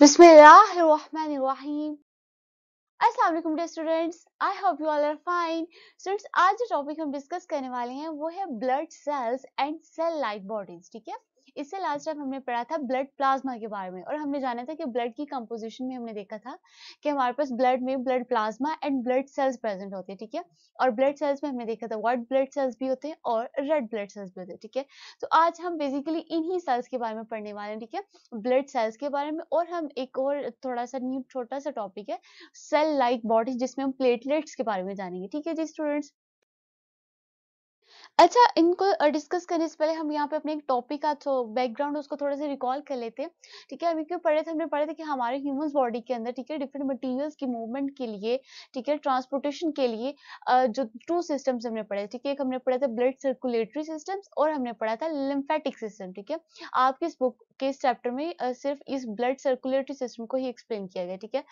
बिस्मिल्लाहमानिर्रहीम अस्सलाम वालेकुम dear students I hope you all are fine students आज जो टॉपिक हम डिस्कस करने वाले हैं वो है blood cells and cell like bodies ठीक है इससे लास्ट टाइम हमने पढ़ा था ब्लड प्लाज्मा के बारे में और हमने जाना था कि ब्लड की कंपोजिशन में हमने देखा था कि हमारे पास ब्लड में blood plasma and blood cells present होते हैं ठीक है और ब्लड सेल्स में हमने देखा था व्हाइट ब्लड सेल्स भी होते हैं और रेड ब्लड सेल्स भी होते हैं ठीक है तो आज हम बेसिकली इन्हीं सेल्स के बारे में पढ़ने वाले हैं ठीक है ब्लड सेल्स के बारे में और हम एक और थोड़ा सा न्यू छोटा सा टॉपिक है सेल लाइक बॉडी जिसमें हम प्लेटलेट्स के बारे में जानेंगे ठीक है जी स्टूडेंट्स अच्छा इनको डिस्कस करने से पहले हम यहाँ पे अपने एक टॉपिक का तो बैकग्राउंड उसको थोड़ा सा रिकॉल कर लेते हैं ठीक है अभी क्यों पढ़े थे हमने पढ़े थे कि हमारे ह्यूमन बॉडी के अंदर ठीक है डिफरेंट मटेरियल्स की मूवमेंट के लिए ठीक है ट्रांसपोर्टेशन के लिए जो टू सिस्टम्स हमने पढ़े ठीक है एक हमने पढ़ा था ब्लड सर्कुलेटरी सिस्टम और हमने पढ़ा था लिम्फेटिक सिस्टम ठीक है आपकी इस बुक के इस चैप्टर में सिर्फ इस ब्लड सर्कुलेटरी सिस्टम को ही एक्सप्लेन किया गया ठीक है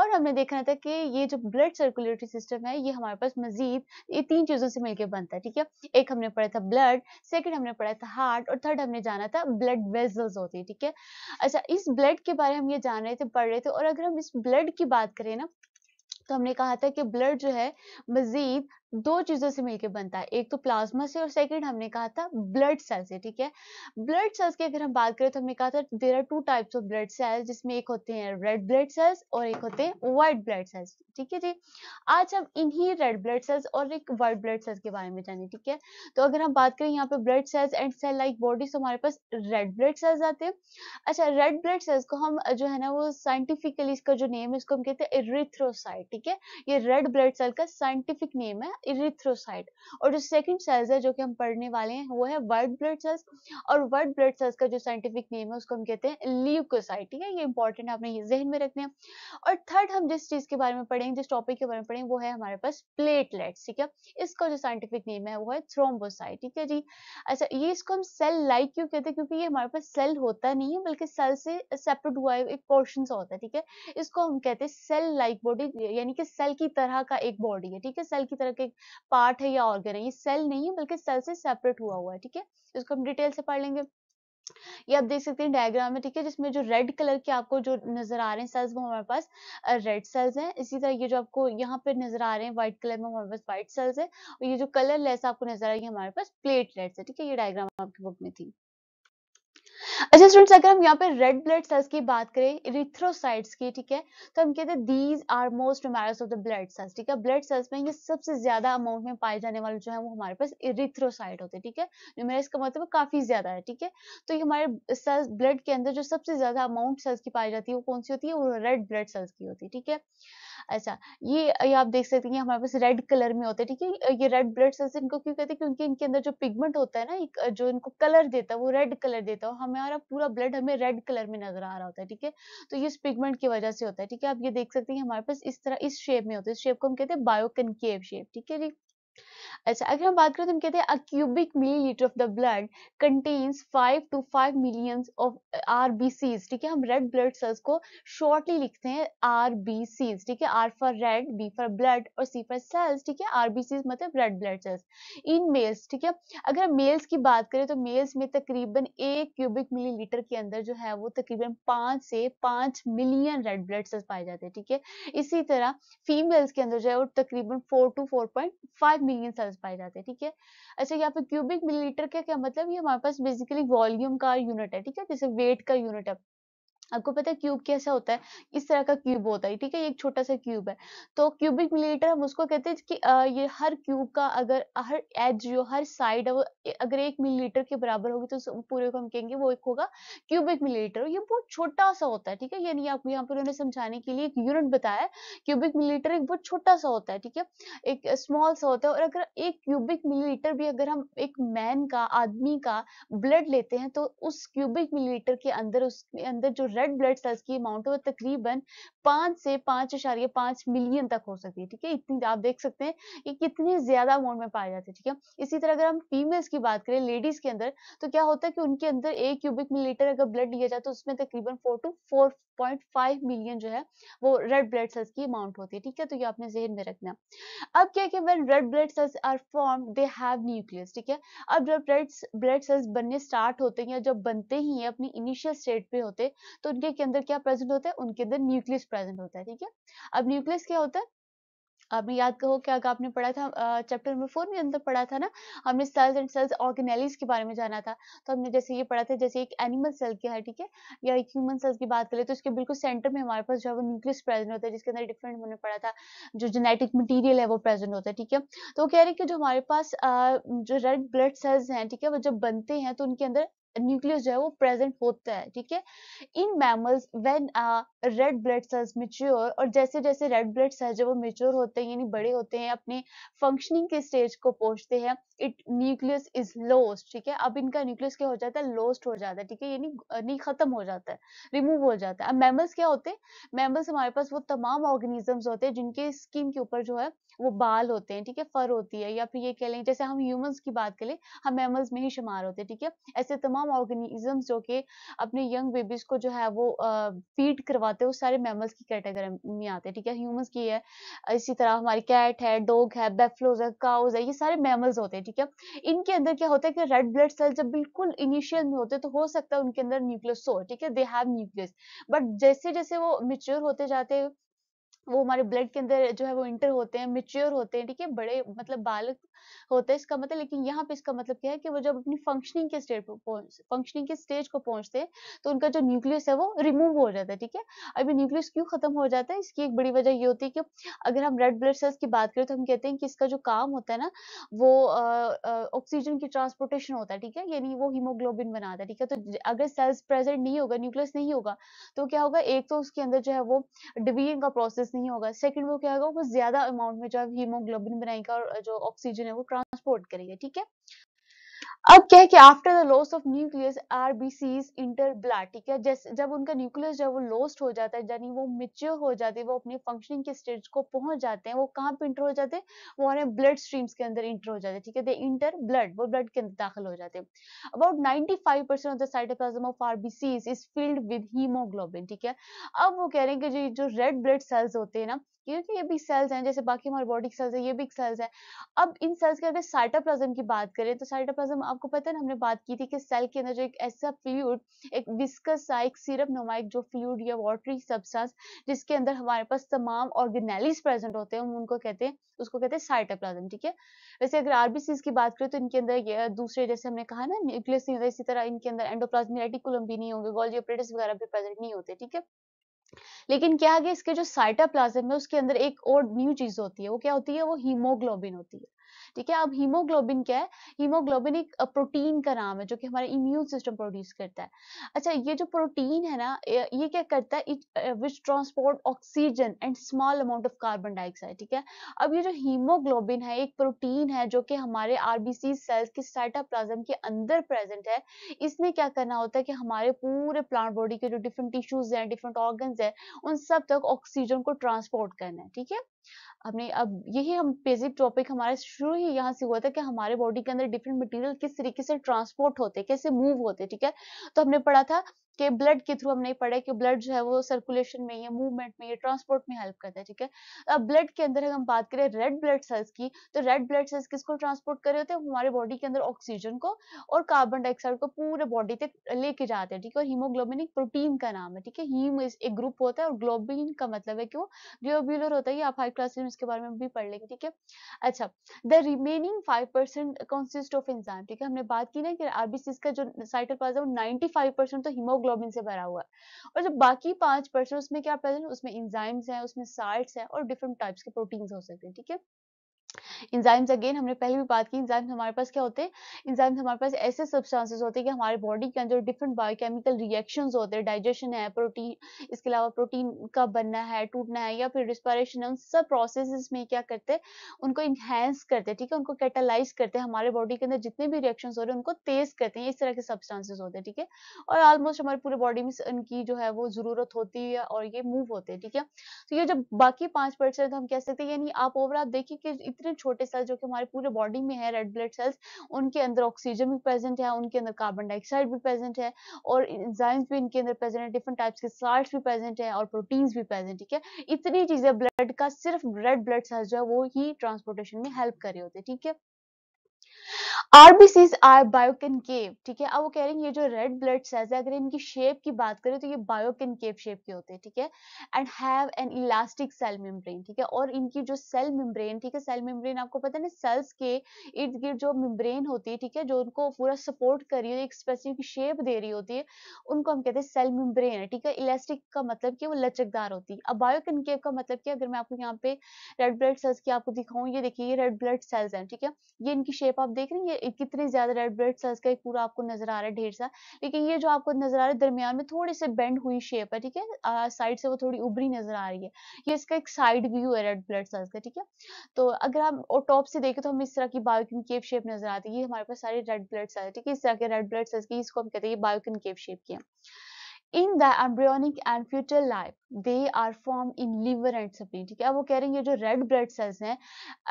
और हमने देखना था कि ये जो ब्लड सर्कुलेटरी सिस्टम है ये हमारे पास मजीद ये तीन चीज़ों से मिलकर बनता है ठीक है एक हमने पढ़ा था ब्लड सेकेंड हमने पढ़ा था हार्ट और थर्ड हमने जाना था ब्लड वेजल्स होती है ठीक है अच्छा इस ब्लड के बारे में हम ये जान रहे थे पढ़ रहे थे और अगर हम इस ब्लड की बात करें ना तो हमने कहा था कि ब्लड जो है मजीद दो चीजों से मिलकर बनता है एक तो प्लाज्मा से और सेकंड हमने कहा था ब्लड सेल से ठीक है ब्लड सेल्स की अगर हम बात करें तो हमने कहा था there are two types of blood cells जिसमें एक होते हैं रेड ब्लड सेल्स और एक होते हैं व्हाइट ब्लड सेल्स ठीक है जी आज हम इन्हीं रेड ब्लड सेल्स और एक व्हाइट ब्लड सेल्स के बारे में जाने ठीक है तो अगर हम बात करें यहाँ पे blood cells and cell like bodies तो हमारे पास रेड ब्लड सेल्स आते हैं अच्छा रेड ब्लड सेल्स को हम जो है ना वो साइंटिफिकली इसका जो नेम है इसको हम कहते हैं इरिथ्रोसाइट ठीक है ये रेड ब्लड सेल का साइंटिफिक नेम है इरिथ्रोसाइट और जो सेकंड सेल्स है जो कि हम पढ़ने वाले हैं वो है वाइट ब्लड सेल्स और वाइट ब्लड सेल्स का जो साइंटिफिक नेम है उसको हम कहते हैं ल्यूकोसाइट ठीक है ये इंपॉर्टेंट आपने ये जहन में रखना है और थर्ड हम जिस चीज के बारे में पढ़ेंगे जिस टॉपिक के बारे में पढ़ेंगे वो है हमारे पास प्लेटलेट्स ठीक है इसका जो साइंटिफिक नेम है वो है थ्रोम्बोसाइट ठीक है जी अच्छा ये इसको हम सेल लाइक क्यों कहते हैं क्योंकि ये हमारे पास सेल होता नहीं है बल्कि सेल से सेपरेट हुआ एक पोर्शन सा होता है ठीक है इसको हम कहते हैं सेल लाइक बॉडी यानी कि सेल की तरह का एक बॉडी है ठीक है सेल की तरह का एक पार्ट है या ऑर्गन है ये सेल नहीं है बल्कि सेल से सेपरेट हुआ हुआ है ठीक है इसको हम डिटेल से पढ़ लेंगे ये आप देख सकते हैं डायग्राम में ठीक है जिसमें जो रेड कलर के आपको जो नजर आ रहे हैं सेल्स वो हमारे पास रेड सेल्स हैं इसी तरह ये जो आपको यहाँ पे नजर आ रहे हैं व्हाइट कलर में हमारे पास व्हाइट सेल्स है और ये जो कलर लेस आपको नजर आ रही है हमारे पास प्लेट लेट्स है ठीक है ये डायग्राम आपकी बुक में थी अच्छा स्टूडेंट्स अगर हम यहाँ पे रेड ब्लड सेल्स की बात करें इरिथ्रोसाइट्स की ठीक है तो हम कहते हैं these are most numerous of the blood cells ठीक है ब्लड सेल्स में ये सबसे ज्यादा अमाउंट में पाए जाने वाले जो है वो हमारे पास इरिथ्रोसाइट होते हैं ठीक है न्यूमेरस का मतलब काफी ज्यादा है ठीक है तो ये हमारे सेल्स ब्लड के अंदर जो सबसे ज्यादा अमाउंट सेल्स की पाई जाती है वो कौन सी होती है वो रेड ब्लड सेल्स की होती है ठीक है अच्छा ये ये आप देख सकते हैं हमारे पास रेड कलर में होते हैं ठीक है ये रेड ब्लड सेल्स इनको क्यों कहते हैं क्योंकि इनके अंदर जो पिगमेंट होता है ना एक जो इनको कलर देता है वो रेड कलर देता है हमारा पूरा ब्लड हमें रेड कलर में नजर आ रहा होता है ठीक है तो ये इस पिगमेंट की वजह से होता है ठीक है आप ये देख सकते हैं हमारे पास इस तरह इस शेप में होता है इस शेप को हम कहते हैं बायोकनकेव शेप ठीक है जी अच्छा अगर हम बात करें तो हम कहते हैं a cubic millilitre of the blood contains two five millions of RBCs ठीक है हम रेड ब्लड सेल्स को शॉर्टली लिखते हैं आरबीसीज ठीक है R for red B for blood और सी फॉर सेल्स ठीक है आरबीसीज मतलब red blood cells in males ठीक है अगर हम मेल्स की बात करें तो मेल्स में तकरीबन एक क्यूबिक मिली के अंदर जो है वो तकरीबन पाँच से पाँच मिलियन रेड ब्लड सेल्स पाए जाते हैं ठीक है इसी तरह फीमेल्स के अंदर जो है वो तकरीबन four to four point five million cells पाए जाते हैं ठीक है अच्छा यहाँ पे क्यूबिक मिलीलीटर का क्या मतलब ये हमारे पास बेसिकली वॉल्यूम का यूनिट है ठीक है जैसे वेट का यूनिट है आपको पता है क्यूब कैसा होता है इस तरह का क्यूब होता है ठीक है ये एक छोटा सा क्यूब है तो क्यूबिक मिलीमीटर हम उसको कहते हैं कि ये हर क्यूब का अगर हर एज जो हर साइड है वो अगर एक मिलीमीटर के बराबर होगी तो पूरे को हम कहेंगे वो एक होगा क्यूबिक मिलीमीटर ये बहुत छोटा सा होता है ठीक है यानी आपको यहाँ पर उन्होंने समझाने के लिए एक यूनिट बताया क्यूबिक मिलीमीटर एक बहुत छोटा सा होता है ठीक है एक स्मॉल सा होता है और अगर एक क्यूबिक मिलीमीटर भी अगर हम एक मैन का आदमी का ब्लड लेते हैं तो उस क्यूबिक मिलीमीटर के अंदर उसके अंदर जो रेड ब्लड सेल्स की अमाउंट है वो तकरीबन पाँच से पाँच इशारिया पाँच मिलियन तक हो सकती है ठीक है इतनी आप देख सकते हैं कि कितनी ज्यादा अमाउंट में पाए जाते हैं ठीक है इसी तरह अगर हम फीमेल्स की बात करें लेडीज के अंदर तो क्या होता है कि उनके अंदर एक क्यूबिक मिलीलीटर अगर ब्लड लिया जाए तो उसमें तकरीबन four to four point five million जो है वो रेड ब्लड सेल्स की अमाउंट होती है ठीक है तो ये आपने जहन में रखना अब क्या कि when red blood cells are form they have nucleus ठीक है अब जब रेड ब्लड सेल्स बनने स्टार्ट होते हैं या जब बनते ही है अपनी इनिशियल स्टेट पे होते तो उनके के अंदर क्या प्रेजेंट होता है उनके अंदर न्यूक्लियस प्रेजेंट होता है ठीक है अब न्यूक्लियस क्या होता है आपने याद कहो क्या आपने पढ़ा था चैप्टर नंबर फोर में अंदर पढ़ा था ना हमने सेल्स एंड सेल्स ऑर्गेनेलिस के बारे में जाना था तो हमने जैसे ये पढ़ा था जैसे एक एनिमल सेल की है ठीक है या एक ह्यूमन सेल्स की बात करें तो उसके बिल्कुल सेंटर में हमारे पास जो है वो न्यूक्लियस प्रेजेंट होता है जिसके अंदर डिफरेंट हमने पढ़ा था जो जेनेटिक मटीरियल है वो प्रेजेंट होता है ठीक है तो कह रहे हैं कि जो हमारे पास जो रेड ब्लड सेल्स हैं ठीक है वो जब बनते हैं तो उनके अंदर न्यूक्लियस जो है वो प्रेजेंट होता है ठीक है in mammals when red blood cells mature और जैसे जैसे रेड ब्लड सेल्स जब वो मेच्योर होते हैं यानी बड़े होते हैं अपने फंक्शनिंग के स्टेज को पहुंचते हैं इट न्यूक्लियस इज लोस्ट ठीक है अब इनका न्यूक्लियस क्या हो जाता है लॉस्ट हो जाता है ठीक है यानी नहीं खत्म हो जाता है रिमूव हो जाता है अब मैमल्स क्या होते हैं मैमल्स हमारे पास वो तमाम ऑर्गेनिजम्स होते हैं जिनके स्किन के ऊपर जो है वो बाल होते हैं ठीक है फर होती है या फिर ये कह लें जैसे हम ह्यूमंस की बात करें हम मैमल्स में ही शुमार होते हैं ठीक है ऐसे तमाम तमाम ऑर्गेनिज्म जो कि अपने यंग बेबीज को जो है वो फीड करवाते हैं वो सारे मैमल्स की कैटेगरी में आते हैं ठीक है ह्यूमंस की है इसी तरह हमारी कैट है डॉग है बेफलोज है काउज है ये सारे मैमल्स होते हैं ठीक है इनके अंदर क्या होता है कि रेड ब्लड सेल जब बिल्कुल इनिशियल में होते तो हो सकता है उनके अंदर न्यूक्लियस हो ठीक है दे हैव न्यूक्लियस बट जैसे जैसे वो मेच्योर होते जाते हैं वो हमारे ब्लड के अंदर जो है वो इंटर होते हैं मेच्योर होते हैं ठीक है बड़े मतलब बालक होते हैं इसका मतलब लेकिन यहाँ पे इसका मतलब क्या है कि वो जब अपनी फंक्शनिंग के स्टेट फंक्शनिंग के स्टेज को पहुंचते हैं तो उनका जो न्यूक्लियस है वो रिमूव हो जाता है ठीक है अभी न्यूक्लियस क्यों खत्म हो जाता है इसकी एक बड़ी वजह ये होती है कि अगर हम रेड ब्लड सेल्स की बात करें तो हम कहते हैं कि इसका जो काम होता है ना वो ऑक्सीजन की ट्रांसपोर्टेशन होता है ठीक है यानी वो हीमोग्लोबिन बनाता है ठीक है तो अगर सेल्स प्रेजेंट नहीं होगा न्यूक्लियस नहीं होगा तो क्या होगा एक तो उसके अंदर जो है वो डिवीजन का प्रोसेस नहीं होगा सेकंड वो क्या होगा वो ज्यादा अमाउंट में जो हीमोग्लोबिन बनाएगा और जो ऑक्सीजन है वो ट्रांसपोर्ट करेगा ठीक है अब क्या है कि after the loss of nucleus R B Cs enter blood ठीक है जैसे जब उनका न्यूक्लियस जब वो लॉस्ट हो जाता है यानी वो मिच्योर हो जाते हैं वो अपने फंक्शनिंग के स्टेज को पहुंच जाते हैं वो कहाँ पे इंटर हो जाते हैं वो हमारे ब्लड स्ट्रीम्स के अंदर इंटर हो जाते हैं ठीक है दे इंटर ब्लड वो ब्लड के अंदर दाखिल हो जाते हैं about ninety five percent of the cytoplasm of R B Cs is filled with haemoglobin ठीक है अब वो कह रहे हैं कि जो जो रेड ब्लड सेल्स होते हैं ना क्योंकि ये भी सेल्स हैं जैसे बाकी हमारे बॉडी के सेल्स है ये भी सेल्स हैं अब इन सेल्स के अगर साइटोप्लाज्म की बात करें तो साइटोप्लाज्म आपको पता है ना हमने बात की थी कि सेल के अंदर जो एक ऐसा फ्लूड एक विस्कस सा एक सिरप एक जो फ्लूड या वाटरी सब्सटेंस जिसके अंदर हमारे पास तमाम ऑर्गेनेलिस प्रेजेंट होते हैं हम उनको कहते हैं उसको कहते हैं साइटोप्लाज्म ठीक है वैसे अगर आरबीसीज की बात करें तो इनके अंदर दूसरे जैसे हमने कहा ना न्यूक्लियस नहीं होता इसी तरह इनके अंदर एंडोप्लाज्मिक रेटिकुलम भी नहीं होंगे गोल्जी वगैरह भी प्रेजेंट नहीं होते ठीक है लेकिन क्या है कि इसके जो साइटोप्लाज्म है उसके अंदर एक और न्यू चीज होती है वो क्या होती है वो हीमोग्लोबिन होती है ठीक है अब हीमोग्लोबिन क्या है हीमोग्लोबिन एक प्रोटीन का नाम है जो कि हमारा इम्यून सिस्टम प्रोड्यूस करता है अच्छा ये जो प्रोटीन है ना ये क्या करता है which transport oxygen and small amount of carbon dioxide ठीक है अब ये जो हीमोग्लोबिन है एक प्रोटीन है जो कि हमारे आरबीसी सेल्स के साइटोप्लाज्म के अंदर प्रेजेंट है इसने क्या करना होता है कि हमारे पूरे प्लांट बॉडी के जो डिफरेंट टिश्यूज हैं डिफरेंट ऑर्गन्स हैं उन सब तक ऑक्सीजन को ट्रांसपोर्ट करना है ठीक है अपने अब यही हम बेसिक टॉपिक हमारा शुरू ही यहाँ से हुआ था कि हमारे बॉडी के अंदर डिफरेंट मटेरियल किस तरीके से ट्रांसपोर्ट होते कैसे मूव होते ठीक है तो हमने पढ़ा था के ब्लड के थ्रू हमने पढ़ा है कि ब्लड जो है वो सर्कुलेशन में या मूवमेंट में या ट्रांसपोर्ट में हेल्प करता है ठीक है अब ब्लड के अंदर अगर हम बात करें रेड ब्लड सेल्स की तो रेड ब्लड सेल्स किसको ट्रांसपोर्ट कर रहे होते हैं हमारे बॉडी के अंदर ऑक्सीजन को और कार्बन डाइऑक्साइड को पूरे बॉडी तक लेके जाते हैं ठीक है और हीमोग्लोबिन एक प्रोटीन का नाम है ठीक है हीम एक ग्रुप होता है और ग्लोबिन का मतलब है कि वो ग्लोब्यूलर होता है आप हाई क्लास में इसके बारे में भी पढ़ लेंगे ठीक है अच्छा the remaining five percent consist of enzyme ठीक है हमने बात की ना कि आरबीसी का जो साइटोप्लाज्म नाइन्टी फाइव परसेंट तो हीमोग्लोबिन हीमोग्लोबिन से भरा हुआ है और जो बाकी पांच परसेंट उसमें क्या प्रेजेंट उसमें इंजाइम्स है उसमें साल्ट है और डिफरेंट टाइप्स के प्रोटीन्स हो सकते हैं ठीक है इंजाइम्स अगेन हमने पहले भी बात की इंजाइम्स हमारे पास क्या होते हैं इंजाइम्स हमारे पास ऐसे सब्सटेंसेस होते हैं कि हमारे बॉडी के अंदर डिफरेंट बायोकेमिकल रिएक्शन होते हैं डाइजेशन है प्रोटीन इसके अलावा प्रोटीन का बनना है टूटना है या फिर रिस्पायरेशन है उन सब प्रोसेस में क्या करते हैं उनको इनहेंस करते हैं ठीक है उनको कैटालाइज करते हैं हमारे बॉडी के अंदर जितने भी रिएक्शन हो रहे हैं उनको तेज करते हैं इस तरह के सब्सटांसेस होते हैं ठीक है और ऑलमोस्ट हमारे पूरे बॉडी में इनकी जो है वो जरूरत होती है और ये मूव होते हैं ठीक है तो ये जब बाकी पांच परसेंट हम कह सकते हैं यानी आप ओवरऑल देखिए कि इतने छोटे सेल्स जो कि हमारे पूरे बॉडी में है रेड ब्लड सेल्स उनके अंदर ऑक्सीजन भी प्रेजेंट है उनके अंदर कार्बन डाइऑक्साइड भी प्रेजेंट है और इंजाइम्स भी इनके अंदर प्रेजेंट है डिफरेंट टाइप्स के साल्ट भी प्रेजेंट है और प्रोटीन्स भी प्रेजेंट ठीक है इतनी चीजें ब्लड का सिर्फ रेड ब्लड सेल्स जो है वो ही ट्रांसपोर्टेशन में हेल्प कर रहे होते हैं ठीक है आरबीसीज आर बायोकिन केव ठीक है अब वो कह रहे हैं ये जो रेड ब्लड सेल्स है अगर इनकी शेप की बात करें तो ये बायोकिन केव शेप के होते हैं ठीक है and have an elastic cell membrane ठीक है और इनकी जो सेल मेम्ब्रेन ठीक है सेल मेम्ब्रेन आपको पता है ना सेल्स के इर्द गिर्द जो मेम्ब्रेन होती है ठीक है जो उनको पूरा सपोर्ट कर रही है एक स्पेसिफिक शेप दे रही होती है उनको हम कहते हैं सेल मेम्ब्रेन है ठीक है इलास्टिक का मतलब कि वो लचकदार होती है अब बायोकिन केव का मतलब क्या अगर मैं आपको यहाँ पे रेड ब्लड सेल्स की आपको दिखाऊँ ये देखिए ये रेड ब्लड सेल्स हैं ठीक है ये इनकी शेप आप देख रहे हैं कितने ज्यादा रेड ब्लड सेल्स का एक पूरा आपको नजर आ रहा है ढेर सा लेकिन ये जो आपको नजर आ रहा है दरमियान में थोड़ी से बेंड हुई शेप है ठीक है साइड से वो थोड़ी उभरी नजर आ रही है ये इसका एक साइड व्यू है रेड ब्लड सेल्स का ठीक है तो अगर आप और टॉप से देखें तो हम इस तरह की बायोकिन केव शेप नजर आती है ये हमारे पास सारे रेड ब्लड सेल्स ठीक है इस तरह के रेड ब्लड सेल्स की इसको हम कहते हैं बायोकिन केव शेप की है in the embryonic and future life they are form in liver and spleen ठीक है वो कह रहे हैं ये जो रेड ब्लड सेल्स हैं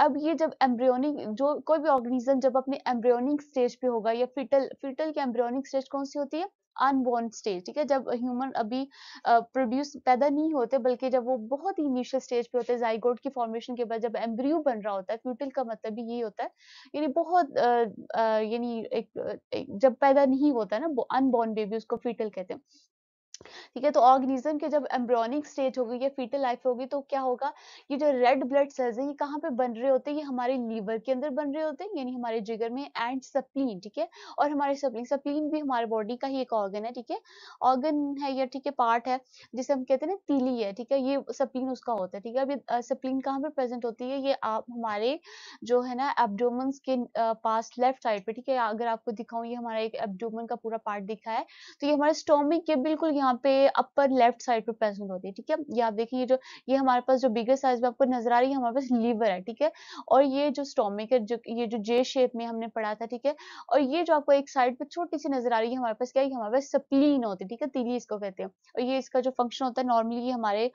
अब ये जब एम्ब्रियोनिक जो कोई भी ऑर्गेनिज्म जब अपने एम्ब्रियोनिक स्टेज पे होगा या फिटल फिटल की एम्ब्रियोनिक स्टेज कौन सी होती है अनबोर्न स्टेज ठीक है जब ह्यूमन अभी प्रोड्यूस uh, पैदा नहीं होते बल्कि जब वो बहुत ही इनिशियल स्टेज पे होते हैं जाइगोड की फॉर्मेशन के बाद जब एम्ब्रियो बन रहा होता है फ्यूटल का मतलब भी यही होता है यानी बहुत uh, uh, यानी एक, एक जब पैदा नहीं होता ना अनबोर्न बेबी उसको फ्यूटल कहते हैं ठीक है तो ऑर्गेनिज्म के जब एम्ब्रियोनिक स्टेज होगी या फीटल लाइफ होगी तो क्या होगा ये जो रेड ब्लड सेल्स है ये कहाँ पे बन रहे होते हैं ये हमारे लीवर के अंदर बन रहे होते हैं यानी हमारे जिगर में एंड सप्लीन ठीक है और हमारे सप्लीन सप्लीन भी हमारे बॉडी का ही एक ऑर्गन है ठीक है ऑर्गन है या ठीक है पार्ट है जिसे हम कहते हैं ना तीली है ठीक है ये सप्लीन उसका होता है ठीक है अब सप्लीन कहाँ पे प्रेजेंट होती है ये आप हमारे जो है ना एबडोम के पास लेफ्ट साइड पे ठीक है अगर आपको दिखाऊँ ये हमारा एक एबडोमन का पूरा पार्ट दिखा है तो ये हमारे स्टोमिक के बिल्कुल यहाँ यहाँ पे अपर लेफ्ट साइड पे प्रेजेंट होती है ठीक है ये आप देखिए जो ये हमारे पास जो बिगेस्ट साइज में आपको नजर आ रही है हमारे पास लीवर है ठीक है और ये जो स्टोमिक है जो ये जो जे शेप में हमने पढ़ा था ठीक है और ये जो आपको एक साइड पे छोटी सी नजर आ रही है हमारे पास क्या है हमारे पास सप्लीन होती है ठीक है तिली इसको कहते हैं और ये इसका जो फंक्शन होता है नॉर्मली हमारे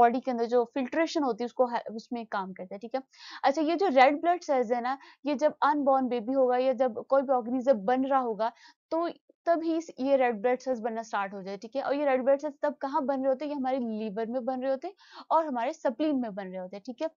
बॉडी के अंदर जो फिल्ट्रेशन होती है उसको उसमें काम करता है ठीक है अच्छा ये जो रेड ब्लड सेल्स है ना ये जब अनबॉर्न बेबी होगा या जब कोई भी ऑर्गेनिज्म बन रहा होगा तो तब ही ये रेड ब्लड सेल्स बनना स्टार्ट हो जाए ठीक है और ये रेड ब्लड सेल्स तब कहाँ बन रहे होते हैं ये हमारे लीवर में बन रहे होते हैं और हमारे सप्लीन में बन रहे होते हैं ठीक है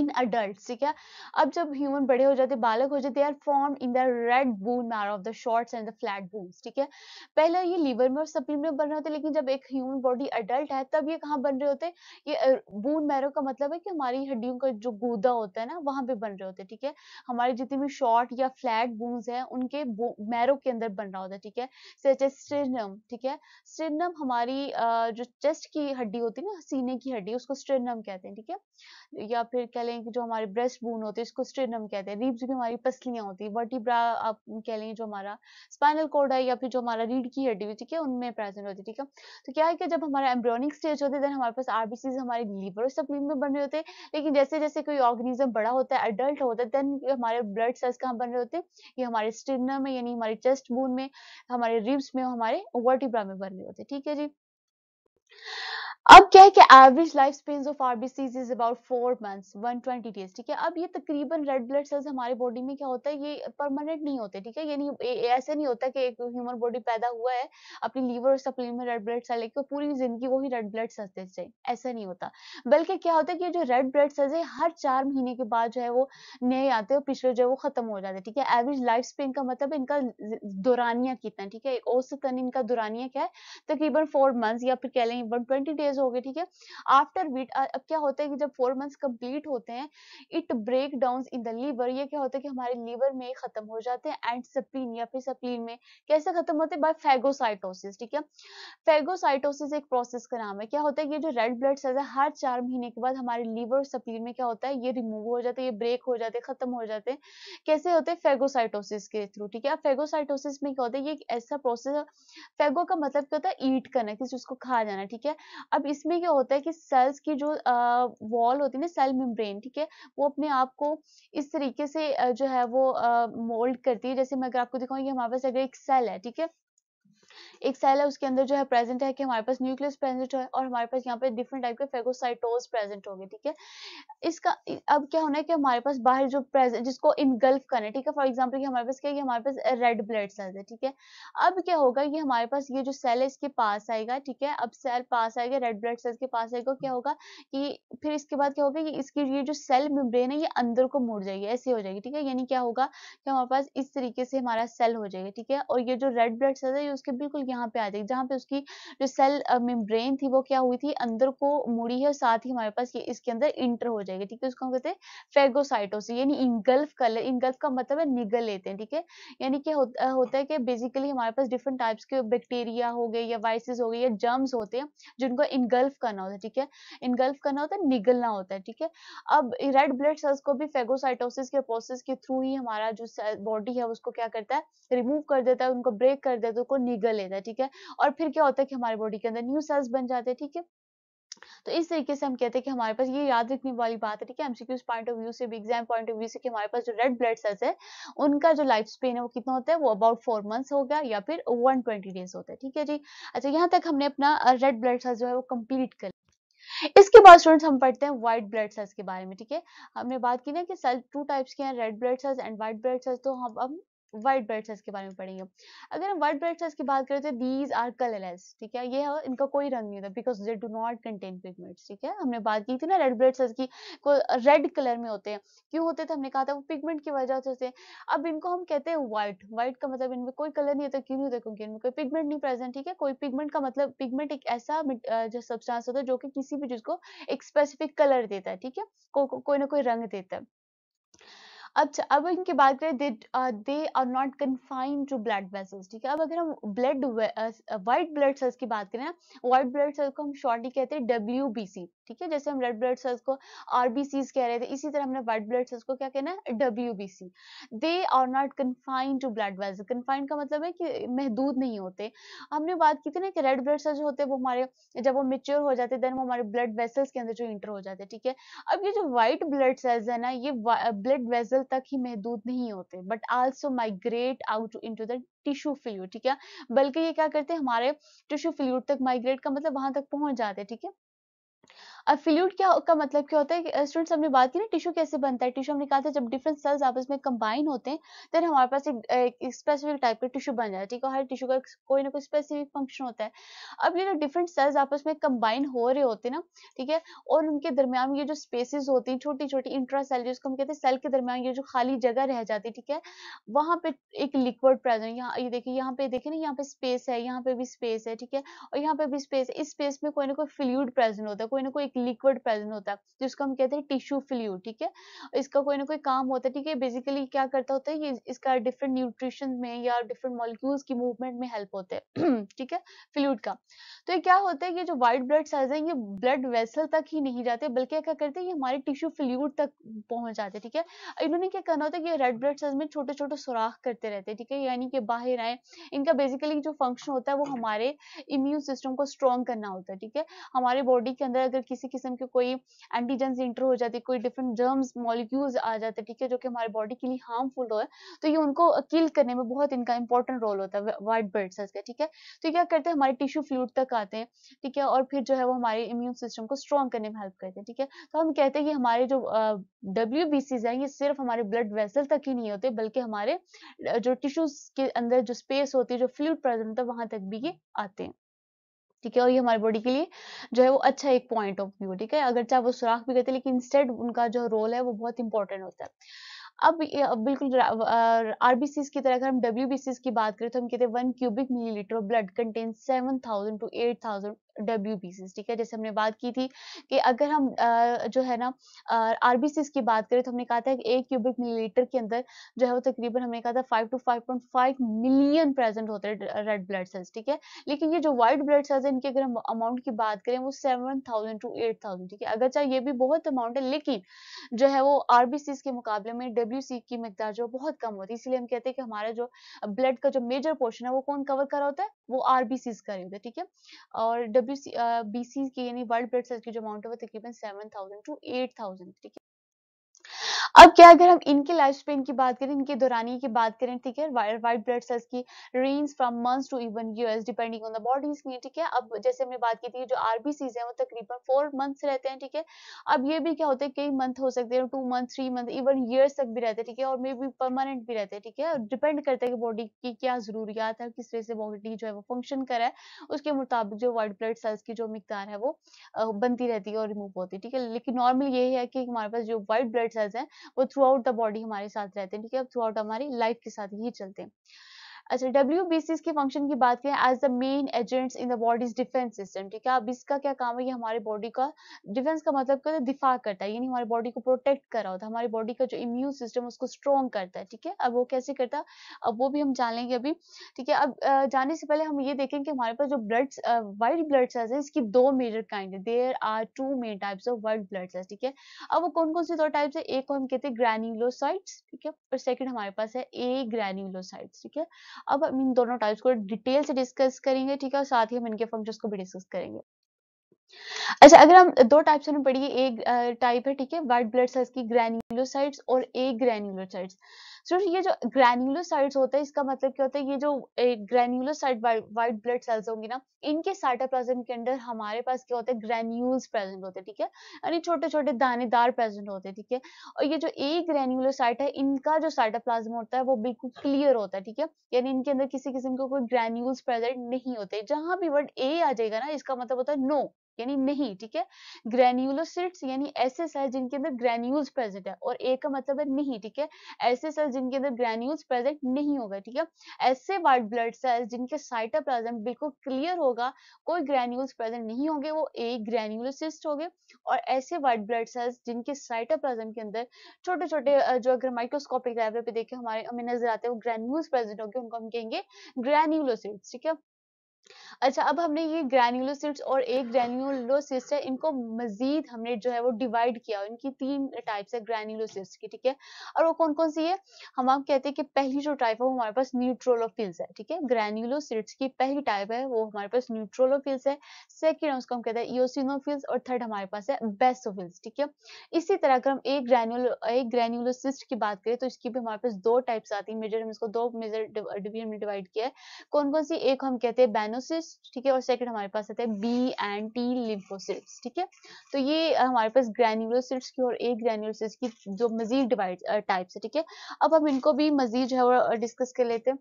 इन अडल्ट ठीक है अब जब ह्यूमन बड़े हो जाते बालक हो जाते are form in the red bone marrow of the shorts and the flat bones ठीक है पहले ये लीवर में और सप्लीम में बन रहे होते लेकिन जब एक ह्यूमन बॉडी अडल्ट है तब ये कहाँ बन रहे होते ये बोन मैरो का मतलब है कि हमारी हड्डियों का जो गूदा होता है ना वहां पे बन रहे होते ठीक है हमारे जितने भी शॉर्ट या फ्लैट बोन्स है उनके मैरो के अंदर बन रहा होता है ठीक है सच ए स्ट्रेनम ठीक है स्ट्रेनम हमारी जो चेस्ट की हड्डी होती है ना सीने की हड्डी उसको स्ट्रेनम कहते हैं ठीक है या फिर कह लें कि जो हमारे ब्रेस्ट बोन होते हैं इसको स्ट्रेनम कहते हैं रीब्स भी हमारी पसलियां होती है वर्टिब्रा आप कह लें जो हमारा स्पाइनल कोड है या फिर जो हमारा रीढ़ की हड्डी ठीक है उनमें प्रेजेंट होती है ठीक है तो क्या है कि जब हमारा एम्ब्रियोनिक स्टेज होते हैं देन हमारे पास आरबीसी हमारे लीवर और सब में बन रहे होते हैं लेकिन जैसे जैसे कोई ऑर्गेनिज्म बड़ा होता है एडल्ट होता है देन हमारे ब्लड सेल्स कहाँ बन रहे होते हैं ये हमारे स्टिनम में यानी हमारे चेस्ट बोन में हमारे रिब्स में हमारे वर्टिब्रा में बन रहे होते हैं ठीक है जी अब क्या है कि average life span of RBCs is about four months 120 days ठीक है अब ये तकरीबन रेड ब्लड सेल्स हमारे बॉडी में क्या होता है ये परमानेंट नहीं होते ठीक है ये नहीं ऐसे नहीं होता कि एक ह्यूमन बॉडी पैदा हुआ है अपनी लीवर और सप्ली में रेड ब्लड सेल लेकर पूरी जिंदगी वही रेड ब्लड सेल्स देते हैं ऐसा नहीं होता बल्कि क्या होता है कि जो रेड ब्लड सेल्स है हर चार महीने के बाद जो है वो नए आते हैं और पिछले जो है वो खत्म हो जाते हैं ठीक है एवरेज लाइफ स्पेन का मतलब इनका दुरानिया कितना ठीक है औसतन इनका दुरानिया क्या है तकरीबन फोर मंथ्स या फिर कह लें वन ट्वेंटी डेज डेज हो गए ठीक है आफ्टर वीट अब क्या होता है कि जब फोर मंथ्स कंप्लीट होते हैं it break down in the liver ये क्या होता है कि हमारे लीवर में खत्म हो जाते हैं एंड सपीन या फिर सपीन में कैसे खत्म होते हैं बाय फेगोसाइटोसिस ठीक है फेगोसाइटोसिस एक प्रोसेस का नाम है क्या होता है ये जो रेड ब्लड सेल्स है हर चार महीने के बाद हमारे लीवर और सप्लीन में क्या होता है ये रिमूव हो जाते हैं ये ब्रेक हो जाते हैं खत्म हो जाते हैं कैसे होते हैं फेगोसाइटोसिस के थ्रू ठीक है अब फेगोसाइटोसिस में क्या होता है ये एक ऐसा प्रोसेस फेगो का मतलब क्या होता है ईट करना किसी उसको खा जाना ठीक है अब मतलब इसमें क्या होता है कि सेल्स की जो वॉल होती है ना सेल मेम्ब्रेन ठीक है वो अपने आप को इस तरीके से जो है वो मोल्ड करती है जैसे मैं अगर आपको दिखाऊँ ये हमारे पास अगर एक सेल है ठीक है एक सेल है उसके अंदर जो है प्रेजेंट है कि हमारे पास न्यूक्लियस प्रेजेंट है और हमारे पास यहाँ पे डिफरेंट टाइप के फेगोसाइटोज प्रेजेंट होंगे ठीक है इसका अब क्या होना है कि हमारे पास बाहर जो प्रेजेंट जिसको इनगल्फ करना है ठीक है फॉर एग्जाम्पल हमारे पास क्या है हमारे पास रेड ब्लड सेल्स है ठीक है अब क्या होगा ये हमारे पास ये जो सेल है इसके पास आएगा ठीक है अब सेल पास आएगा रेड ब्लड सेल्स के पास आएगा क्या होगा कि फिर इसके बाद क्या होगा कि इसकी ये जो सेल मेम्ब्रेन है ये अंदर को मुड़ जाएगी ऐसी हो जाएगी ठीक है यानी क्या होगा कि हमारे पास इस तरीके से हमारा सेल हो जाएगा ठीक है और ये जो रेड ब्लड सेल है ये उसके बिल्कुल यहाँ पे आ जाएगी जहाँ पे उसकी जो सेल मेम्ब्रेन थी वो क्या हुई थी अंदर को मुड़ी है साथ ही हमारे पास ये इसके अंदर इंटर हो जाएगी ठीक है उसको हम कहते हैं फेगोसाइटोस यानी इंगल्फ कलर इंगल्फ का मतलब है निगल लेते हैं ठीक है यानी क्या होता, होता है कि बेसिकली हमारे पास डिफरेंट टाइप्स के बैक्टीरिया हो गए या वाइसिस हो गए या जर्म्स होते हैं जिनको इनगल्फ करना होता है ठीक है इनगल्फ करना होता है निगलना होता है ठीक है अब रेड ब्लड सेल्स को भी फेगोसाइटोसिस के प्रोसेस के थ्रू ही हमारा जो बॉडी है उसको क्या करता है रिमूव कर देता है उनको ब्रेक कर देता है उनको निगल लेता है अंदर ठीक है और फिर क्या होता है कि हमारे बॉडी के अंदर न्यू सेल्स बन जाते हैं ठीक है तो इस तरीके से हम कहते हैं कि हमारे पास ये याद रखने वाली बात है ठीक है एमसीक्यूज पॉइंट ऑफ व्यू से भी एग्जाम पॉइंट ऑफ व्यू से कि हमारे पास जो रेड ब्लड सेल्स है उनका जो लाइफ स्पेन है वो कितना होता है वो अबाउट फोर मंथ्स हो गया या फिर वन ट्वेंटी डेज होता है ठीक है जी अच्छा यहाँ तक हमने अपना रेड ब्लड सेल्स जो है वो कम्प्लीट कर इसके बाद स्टूडेंट्स हम पढ़ते हैं व्हाइट ब्लड सेल्स के बारे में ठीक है हमने बात की ना कि सेल टू टाइप्स के हैं red blood cells and white blood cells तो हम अब वाइट ब्लड सेल्स के बारे में पढ़ेंगे अगर हम वाइट ब्लड सेल्स की बात करें तो दीज आर कलरलेस ठीक है ये है, इनका कोई रंग नहीं होता because they do not contain pigments ठीक है हमने बात की थी ना रेड ब्लड सेल्स की को रेड कलर में होते हैं क्यों होते थे हमने कहा था वो पिगमेंट की वजह से होते अब इनको हम कहते हैं व्हाइट व्हाइट का मतलब इनमें कोई कलर नहीं होता क्यों नहीं होता क्योंकि इनमें कोई पिगमेंट नहीं प्रेजेंट ठीक है कोई पिगमेंट का मतलब पिगमेंट एक ऐसा जो सब्सटेंस होता है जो कि किसी भी चीज को एक स्पेसिफिक कलर देता है ठीक है कोई ना कोई रंग देता है अच्छा अब इनकी बात करें they they are not confined to blood vessels ठीक है अब अगर हम ब्लड वाइट ब्लड सेल्स की बात करें वाइट ब्लड सेल्स को हम शॉर्टली कहते हैं डब्ल्यू बी सी ठीक है जैसे हम रेड ब्लड सेल्स को आरबीसीज कह रहे थे इसी तरह हमने व्हाइट ब्लड सेल्स को क्या कहना है WBC they are not confined to blood vessels confined का मतलब है कि महदूद नहीं होते हमने बात की थी ना कि रेड ब्लड सेल्स होते हैं वो हमारे जब वो मेच्योर हो जाते हैं देन वो हमारे ब्लड वेसल्स के अंदर जो इंटर हो जाते हैं ठीक है अब ये जो व्हाइट ब्लड सेल्स है ना ये ब्लड वेसल तक ही महदूद नहीं होते but also migrate out into the tissue fluid ठीक है बल्कि ये क्या करते हैं हमारे टिश्यू फ्लूड तक माइग्रेट का मतलब वहां तक पहुंच जाते हैं ठीक है अब फ्लूड क्या का मतलब क्या होता है स्टूडेंट्स हमने बात की ना टिश्यू कैसे बनता है टिश्यू हमने कहा था जब डिफरेंट सेल्स आपस में कंबाइन होते हैं देन हमारे पास एक स्पेसिफिक टाइप का टिश्यू बन जाता है ठीक है हर टिश्यू का कोई ना कोई स्पेसिफिक फंक्शन होता है अब ये जो डिफरेंट सेल्स आपस में कंबाइन हो रहे होते हैं ना ठीक है और उनके दरमियान ये जो स्पेसिस होती हैं छोटी छोटी इंट्रा सेल जिसको हम कहते हैं सेल के दरमियान ये जो खाली जगह रह जाती है ठीक है वहाँ पे एक लिक्विड प्रेजेंट यहाँ ये देखिए यहाँ पे देखिए ना यहाँ पे स्पेस है यहाँ पे भी स्पेस है ठीक है और यहाँ पे भी स्पेस है इस स्पेस में कोई ना कोई फ्लूड प्रेजेंट होता है कोई ना कोई लिक्विड प्रेजेंट होता है जिसको हम कहते हैं टिश्यू फ्लू ठीक है इसका कोई ना कोई काम होता है ठीक है बेसिकली क्या करता होता है ये इसका डिफरेंट न्यूट्रिशन में या डिफरेंट मॉलिक्यूल्स की मूवमेंट में हेल्प होते हैं ठीक है फ्लूड का तो ये क्या होता है ये जो व्हाइट ब्लड सेल्स है ये ब्लड वेसल तक ही नहीं जाते बल्कि क्या करते हैं ये हमारे टिश्यू फ्लूड तक पहुंच जाते हैं ठीक है इन्होंने क्या करना होता है कि रेड ब्लड सेल्स में छोटे छोटे सुराख करते रहते हैं ठीक है यानी कि बाहर आए इनका बेसिकली जो फंक्शन होता है वो हमारे इम्यून सिस्टम को स्ट्रॉन्ग करना होता है ठीक है हमारे बॉडी के अंदर अगर किसी किसी किस्म के कोई एंटीजन इंटर हो जाती कोई डिफरेंट जर्म्स मॉलिक्यूल्स आ जाते ठीक है जो कि हमारे बॉडी के लिए हार्मफुल हो तो ये उनको किल करने में बहुत इनका इंपॉर्टेंट रोल होता है वाइट ब्लड सेल्स का ठीक है तो क्या करते हैं हमारे टिश्यू फ्लूड तक आते हैं ठीक है और फिर जो है वो हमारे इम्यून सिस्टम को स्ट्रॉन्ग करने में हेल्प करते हैं ठीक है तो हम कहते हैं कि हमारे जो डब्ल्यू बी सीज ये सिर्फ हमारे ब्लड वेसल तक ही नहीं होते बल्कि हमारे जो टिश्यूज के अंदर जो स्पेस होती है जो फ्लूड प्रेजेंट होता है वहां तक भी ये आते हैं ठीक है और ये हमारे बॉडी के लिए जो है वो अच्छा एक पॉइंट ऑफ व्यू ठीक है अगर चाहे वो सुराख भी करते लेकिन इंस्टेड उनका जो रोल है वो बहुत इंपॉर्टेंट होता है अब बिल्कुल आरबीसी की तरह अगर हम डब्ल्यू की बात करें तो हम कहते हैं one cubic millilitre blood contain seven thousand to eight thousand W ठीक है जैसे हमने बात की थी कि अगर हम आ, जो है ना आरबीसीज की बात करें तो हमने कहा था कि एक क्यूबिक मिलीलीटर के अंदर जो है वो तकरीबन हमने कहा था five to five point five million present होते हैं रेड ब्लड सेल्स ठीक है लेकिन ये जो वाइट ब्लड सेल्स है इनके अगर हम अमाउंट की बात करें वो seven thousand to eight thousand ठीक है अगर चाहे ये भी बहुत अमाउंट है लेकिन जो है वो आरबीसीज के मुकाबले में डब्ल्यू की मकदार जो बहुत कम होती है इसलिए हम कहते हैं कि हमारा जो ब्लड का जो मेजर पोर्शन है वो कौन कवर करा होता है वो आरबीसीज कर रही होता है ठीक है और डब्ल्यू बी सी की यानी वर्ल्ड ब्लड की जो अमाउंट है वो तकरीबन seven thousand to eight thousand ठीक है अब क्या अगर हम इनके लाइफ स्पेन की बात करें इनके दौरानी की बात करें ठीक है वाइट ब्लड सेल्स की range from months to even years depending on the body's की ठीक है अब जैसे हमने बात की थी जो आरबीसीज है वो तकरीबन फोर मंथ्स रहते हैं ठीक है अब ये भी क्या होता है कई मंथ हो सकते हैं two month three month even years तक भी रहते हैं ठीक है और मे बी परमानेंट भी रहते हैं ठीक है डिपेंड करता है कि बॉडी की क्या जरूरियात है किस तरह से बॉडी जो है वो फंक्शन कर है उसके मुताबिक जो वाइट ब्लड सेल्स की जो मिकदार है वो बनती रहती है और रिमूव होती है ठीक है लेकिन नॉर्मल ये है कि हमारे पास जो व्हाइट ब्लड सेल्स हैं वो थ्रू आउट द बॉडी हमारे साथ रहते हैं ठीक है थ्रू आउट हमारी लाइफ के साथ ही चलते हैं अच्छा डब्ल्यू बी सी फंक्शन की बात करें as the main agents in the body's defence system ठीक है अब इसका क्या काम है ये हमारे बॉडी का डिफेंस का मतलब क्या दिफा करता है यानी हमारी बॉडी को प्रोटेक्ट कर रहा होता है हमारी बॉडी का जो इम्यून सिस्टम उसको स्ट्रॉन्ग करता है ठीक है अब वो कैसे करता है अब वो भी हम जान लेंगे अभी ठीक है अब जाने से पहले हम ये देखें कि हमारे पास जो ब्लड वाइट ब्लड सेल्स है इसकी दो मेजर काइंड है there are two main types of white blood cells ठीक है अब वो कौन कौन से दो टाइप्स है एक को हम कहते हैं ग्रैन्यूलोसाइट्स ठीक है और सेकेंड हमारे पास है ए ग्रैन्यूलोसाइट्स ठीक है अब हम इन दोनों टाइप्स को डिटेल से डिस्कस करेंगे ठीक है और साथ ही हम इनके फंक्शंस को भी डिस्कस करेंगे अच्छा अगर हम दो टाइप से पढ़िए एक टाइप है ठीक है व्हाइट ब्लड सेल्स की ग्रैन्युलोसाइट्स और ए ग्रैन्युलोसाइट्स सो ये जो ग्रैन्यूलोसाइट्स होते हैं इसका मतलब क्या होता है ये जो ग्रैन्यूलोसाइट वाइट ब्लड सेल्स होंगी ना इनके साइटोप्लाज्म के अंदर हमारे पास क्या होता है ग्रैन्यूल्स प्रेजेंट होते हैं ठीक है यानी छोटे छोटे दानेदार प्रेजेंट होते हैं ठीक है और ये जो ए ग्रैन्यूलोसाइट है इनका जो साइटोप्लाज्म होता है वो बिल्कुल क्लियर होता है ठीक है यानी इनके अंदर किसी किस्म के कोई ग्रैन्यूल्स प्रेजेंट नहीं होते जहां भी वर्ड ए आ जाएगा ना इसका मतलब होता है नो यानी नहीं ठीक है ग्रेन्यूलोसिट्स यानी ऐसे सेल जिनके अंदर ग्रेन्यूल्स प्रेजेंट है और ए का मतलब है नहीं ठीक है ऐसे सेल जिनके अंदर ग्रेन्यूल्स प्रेजेंट नहीं होगा ठीक है ऐसे वाइट ब्लड सेल जिनके साइटोप्लाज्म बिल्कुल क्लियर होगा कोई ग्रेन्यूल्स प्रेजेंट नहीं होंगे वो ए ग्रेन्यूलोसिस्ट हो गए और ऐसे वाइट ब्लड सेल्स जिनके साइटोप्लाज्म के अंदर छोटे छोटे जो अगर माइक्रोस्कोपिक लेवल पे देखे हमारे हमें नजर आते हैं वो ग्रेन्यूल्स प्रेजेंट होंगे उनको हम कहेंगे ग्रेन्यूलोसिट्स ठीक है अच्छा अब हमने ये ग्रैन्युलोसिट्स और एक ग्रैन्यूलोसिस्ट है इनको मजीद हमने जो है वो डिवाइड किया इनकी तीन टाइप्स है ग्रैन्यूलोसिस्ट की ठीक है और वो कौन कौन सी है हम आप कहते हैं कि पहली जो टाइप है वो हमारे पास न्यूट्रोलोफिल्स है ठीक है ग्रैन्युलोसिट्स की पहली टाइप है वो हमारे पास न्यूट्रोलोफिल्स है सेकेंड उसको हम कहते हैं इोसिनोफिल्स और थर्ड हमारे पास है बेसोफिल्स ठीक है इसी तरह अगर हम एक ग्रैन्यूल एक ग्रैन्यूलोसिस्ट की बात करें तो इसकी भी हमारे पास दो टाइप्स आती है मेजर हम इसको दो मेजर डिवीजन में डिवाइड किया है कौन कौन सी एक हम कहते हैं मेलानोसिस ठीक है और सेकंड हमारे पास आता है बी एंड टी लिम्फोसिट्स ठीक है तो ये हमारे पास ग्रैन्युलोसिट्स की और ए ग्रेन्यूलोसिट्स की जो मजीद डिवाइड टाइप्स है ठीक है अब हम इनको भी मजीद जो है डिस्कस कर लेते हैं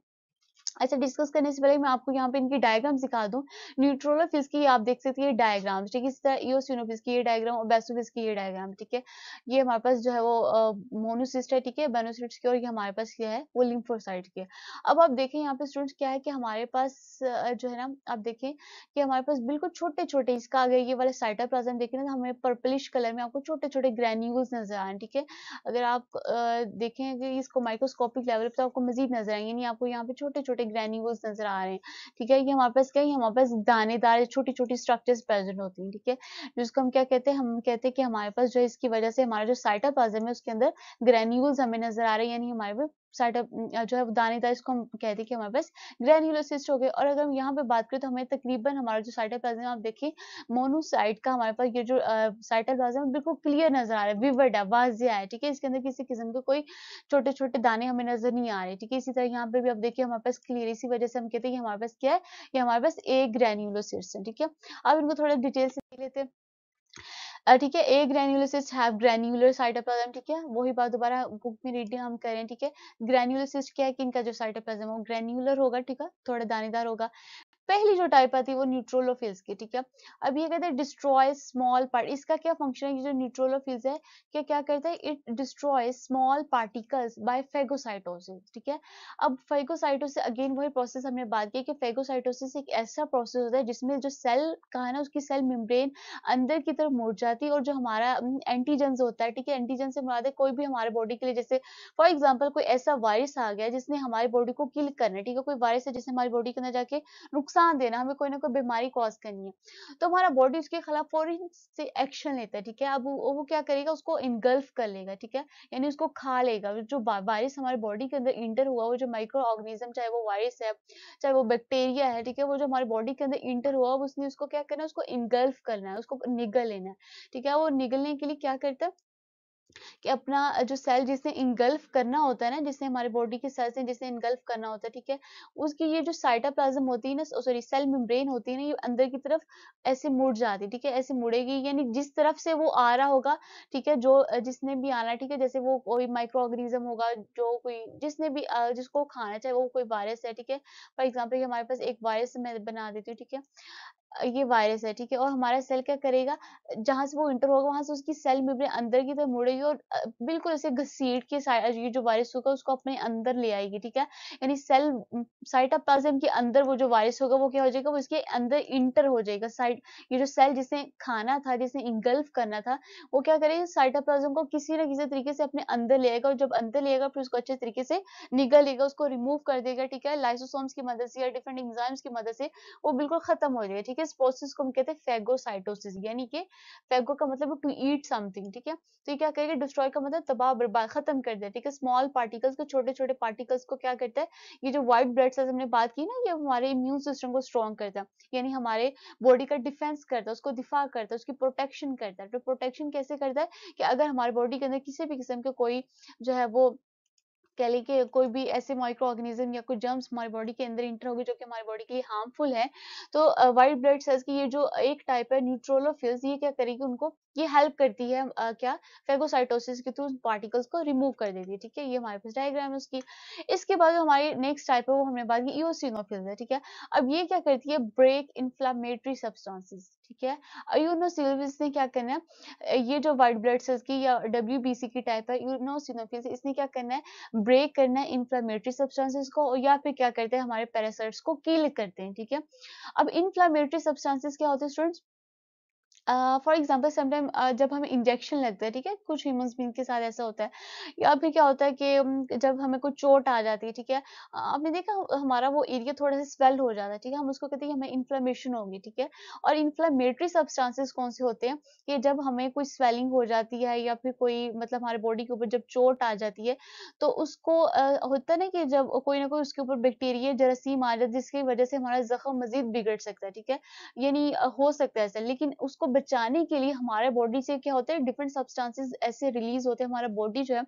अच्छा डिस्कस करने से पहले मैं आपको यहाँ पे इनकी डायग्राम दिखा दूँ न्यूट्रोलोफिस की आप देख सकते हैं डायग्राम ठीक है इस तरह की ये डायग्राम और बेसोफिस की ये डायग्राम ठीक है ये हमारे पास जो है वो मोनोसिस्ट है ठीक है बेनोसिट्स की और ये हमारे पास क्या है वो लिम्फोसाइट की अब आप देखें यहाँ पे स्टूडेंट्स क्या है कि हमारे पास जो है ना आप देखें कि हमारे पास बिल्कुल छोटे छोटे इसका अगर ये वाला साइटोप्लाज्म देखें ना तो हमें पर्पलिश कलर में आपको छोटे छोटे ग्रेन्यूल्स नजर आए ठीक है अगर आप देखें इसको माइक्रोस्कोपिक लेवल पर आपको मजीद नजर आएंगे आपको यहाँ पे छोटे छोटे के ग्रैन्यूल्स नजर आ रहे हैं ठीक है ये हमारे पास क्या है हमारे पास दानेदार छोटी छोटी स्ट्रक्चर्स प्रेजेंट होती हैं ठीक है जिसको हम क्या कहते हैं हम कहते हैं कि हमारे पास जो इसकी वजह से हमारा जो साइटोप्लाज्म है उसके अंदर ग्रेन्यूल्स हमें नजर आ रहे हैं यानी हमारे साइड mm, जो है दानेदार इसको हम कहते हैं कि हमारे पास ग्रैन्यूलोसिस्ट हो गए और अगर हम यहाँ पे बात करें तो हमें तकरीबन हमारा जो साइटोप्लाज्म आप देखिए मोनोसाइट का हमारे पास ये जो साइटोप्लाज्म बिल्कुल क्लियर नजर आ रहा है विवर्ड है वाजिया है ठीक है इसके अंदर किसी किस्म के कोई छोटे छोटे दाने हमें नजर नहीं आ रहे ठीक है इसी तरह यहाँ पे भी आप देखिए हमारे पास क्लियर इसी वजह से हम कहते हैं कि हमारे पास क्या है ये हमारे पास ए ग्रैन्यूलोसिस्ट है ठीक है अब इनको थोड़ा डिटेल से देख लेते हैं ठीक है agranulocytes have granular cytoplasm ठीक है वही बात दोबारा बुक में रीडिंग हम करें ठीक है ग्रेन्युलोसिस्ट क्या है कि इनका जो साइटोप्लाज्म है वो ग्रेन्युलर होगा ठीक है थोड़ा दानेदार होगा पहली जो टाइप आती है वो न्यूट्रोलोफिल्स की ठीक है अब ये कहते हैं डिस्ट्रॉय स्मॉल पार्ट इसका क्या फंक्शन है जो न्यूट्रोलोफिल्स है क्या क्या करता है it destroy small particles by phagocytosis ठीक है अब फेगोसाइटोसिस अगेन वही प्रोसेस हमने बात की कि फेगोसाइटोसिस एक ऐसा प्रोसेस होता है जिसमें जो सेल कहा ना उसकी सेल मेम्ब्रेन अंदर की तरफ मुड़ जाती है और जो हमारा एंटीजन होता है ठीक है एंटीजन से मुराद है कोई भी हमारे बॉडी के लिए जैसे फॉर एग्जाम्पल कोई ऐसा वायरस आ गया जिसने हमारी बॉडी को किल करना है ठीक है कोई वायरस है जिसने हमारी बॉडी के अंदर जाके रुक नुकसान देना हमें कोई ना कोई बीमारी कॉज करनी है तो हमारा बॉडी उसके खिलाफ फौरन से एक्शन लेता है ठीक है अब वो क्या करेगा उसको इनगल्फ कर लेगा ठीक है यानी उसको खा लेगा जो वायरस हमारे बॉडी के अंदर इंटर हुआ वो जो माइक्रो ऑर्गेनिज्म चाहे वो वायरस है चाहे वो बैक्टीरिया है ठीक है वो जो हमारे बॉडी के अंदर इंटर हुआ उसने उसको क्या करना है उसको इनगल्फ करना है उसको निगल लेना है ठीक है वो निगलने के लिए क्या करता है कि अपना जो सेल जिसे इंगल्फ करना होता है ना जिसे हमारे बॉडी के सेल्स हैं जिसे इंगल्फ करना होता है ठीक है उसकी ये जो साइटोप्लाज्म होती है ना सॉरी सेल मेम्ब्रेन होती है ना ये अंदर की तरफ ऐसे मुड़ जाती है ठीक है ऐसे मुड़ेगी यानी जिस तरफ से वो आ रहा होगा ठीक है जो जिसने भी आना ठीक है जैसे वो कोई माइक्रो ऑर्गेनिज्म होगा जो कोई जिसने भी जिसको खाना चाहे वो कोई वायरस है ठीक है फॉर एग्जाम्पल हमारे पास एक वायरस मैं बना देती हूँ ठीक है ये वायरस है ठीक है और हमारा सेल क्या करेगा जहां से वो इंटर होगा वहां से उसकी सेल मेम्ब्रेन अंदर की तरफ मुड़ेगी और बिल्कुल ऐसे घसीट के ये जो वायरस होगा उसको अपने अंदर ले आएगी ठीक है यानी सेल साइटोप्लाज्म के अंदर वो जो वायरस होगा वो क्या हो जाएगा वो इसके अंदर इंटर हो जाएगा साइट ये जो सेल जिसे खाना था जिसे इंगल्फ करना था वो क्या करेगा साइटोप्लाज्म को किसी ना किसी तरीके से अपने अंदर ले आएगा और जब अंदर ले आएगा फिर उसको अच्छे तरीके से निकलेगा लेगा उसको रिमूव कर देगा ठीक है लाइसोसोम्स की मदद से या डिफरेंट एंजाइम्स की मदद से वो बिल्कुल खत्म हो जाएगा ठीक है इस प्रोसेस को हम कहते हैं फेगोसाइटोसिस यानी कि फेगो का मतलब टू ईट समथिंग ठीक है तो ये क्या करेगा डिस्ट्रॉय का मतलब तबाह बर्बाद खत्म कर दे ठीक है स्मॉल पार्टिकल्स को छोटे छोटे पार्टिकल्स को क्या करता है ये जो व्हाइट ब्लड सेल्स हमने बात की ना ये हमारे इम्यून सिस्टम को स्ट्रॉन्ग करता है यानी हमारे बॉडी का डिफेंस करता है उसको दिफा करता है उसकी प्रोटेक्शन करता है तो प्रोटेक्शन कैसे करता है कि अगर हमारे बॉडी के अंदर किसी भी किस्म के कोई जो है वो कह लें कि कोई भी ऐसे माइक्रो ऑर्गेनिज्म या कोई जर्म्स हमारी बॉडी के अंदर इंटर हो गए जो कि हमारी बॉडी के लिए हार्मफुल है तो वाइट ब्लड सेल्स की ये जो एक टाइप है न्यूट्रोलोफिल्स ये क्या करेगी उनको ये हेल्प करती है आ, क्या फेगोसाइटोसिस के थ्रू पार्टिकल्स को रिमूव कर देती है ठीक है ये हमारे पास डायग्राम है उसकी इसके बाद हमारी नेक्स्ट टाइप है वो हमने बात की ईओसिनोफिल्स है ठीक है अब ये क्या करती है ब्रेक इन्फ्लामेटरी सब्सटेंसेस ठीक है यूनोसिल्विस ने क्या करना है ये जो वाइट ब्लड सेल्स की या डब्ल्यू की टाइप है यूनोसिनोफिल्स इसने क्या करना है ब्रेक करना है इन्फ्लामेटरी सब्सटेंसेस को या फिर क्या करते हैं हमारे पैरासाइट्स को किल करते हैं ठीक है अब इन्फ्लामेटरी सब्सटेंसेस क्या होते हैं स्टूडेंट्स फॉर एग्जाम्पल समटाइम जब हमें इंजेक्शन लगता है ठीक है कुछ ह्यूमन बींग के साथ ऐसा होता है या फिर क्या होता है कि जब हमें कोई चोट आ जाती है ठीक है आपने देखा हमारा वो एरिया थोड़ा सा स्वेल हो जाता है ठीक है हम उसको कहते हैं हमें इन्फ्लामेशन होगी ठीक है और इन्फ्लामेटरी सब्सटांसेस कौन से होते हैं कि जब हमें कोई स्वेलिंग हो जाती है या फिर कोई मतलब हमारे बॉडी के ऊपर जब चोट आ जाती है तो उसको होता है ना कि जब कोई ना कोई उसके ऊपर बैक्टीरिया जरासीम आ जाती है जिसकी वजह से हमारा जख्म मजीद बिगड़ सकता है ठीक है यानी हो सकता है ऐसा लेकिन उसको बचाने के लिए हमारे बॉडी से क्या होता है डिफरेंट सब्सटेंसेस ऐसे रिलीज होते हैं हमारा बॉडी जो है